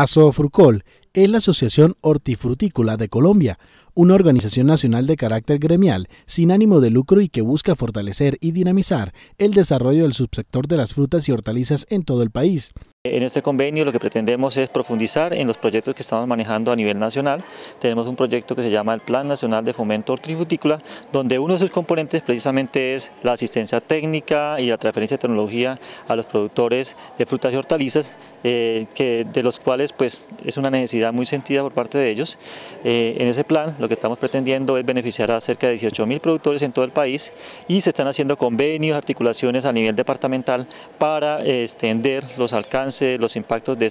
ASOFRUCOL es la Asociación Hortifrutícola de Colombia, una organización nacional de carácter gremial, sin ánimo de lucro y que busca fortalecer y dinamizar el desarrollo del subsector de las frutas y hortalizas en todo el país. En este convenio lo que pretendemos es profundizar en los proyectos que estamos manejando a nivel nacional. Tenemos un proyecto que se llama el Plan Nacional de Fomento Hortifrutícola, donde uno de sus componentes precisamente es la asistencia técnica y la transferencia de tecnología a los productores de frutas y hortalizas, eh, que, de los cuales pues, es una necesidad muy sentida por parte de ellos. Eh, en ese plan lo que estamos pretendiendo es beneficiar a cerca de 18.000 productores en todo el país y se están haciendo convenios, articulaciones a nivel departamental para eh, extender los alcances los impactos de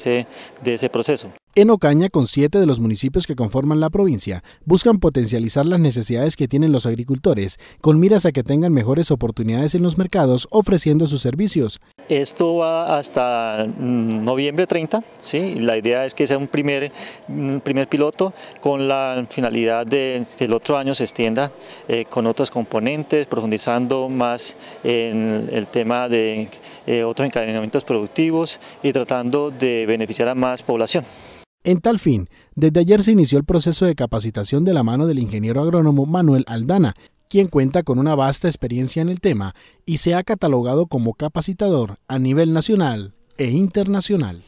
ese, proceso. En Ocaña, con siete de los municipios que conforman la provincia, buscan potencializar las necesidades que tienen los agricultores, con miras a que tengan mejores oportunidades en los mercados ofreciendo sus servicios. Esto va hasta mm, noviembre 30, ¿sí? la idea es que sea un primer, primer piloto con la finalidad de que el otro año se extienda eh, con otros componentes, profundizando más en el tema de eh, otros encadenamientos productivos y tratando de beneficiar a más población. En tal fin, desde ayer se inició el proceso de capacitación de la mano del ingeniero agrónomo Manuel Aldana, quien cuenta con una vasta experiencia en el tema y se ha catalogado como capacitador a nivel nacional e internacional.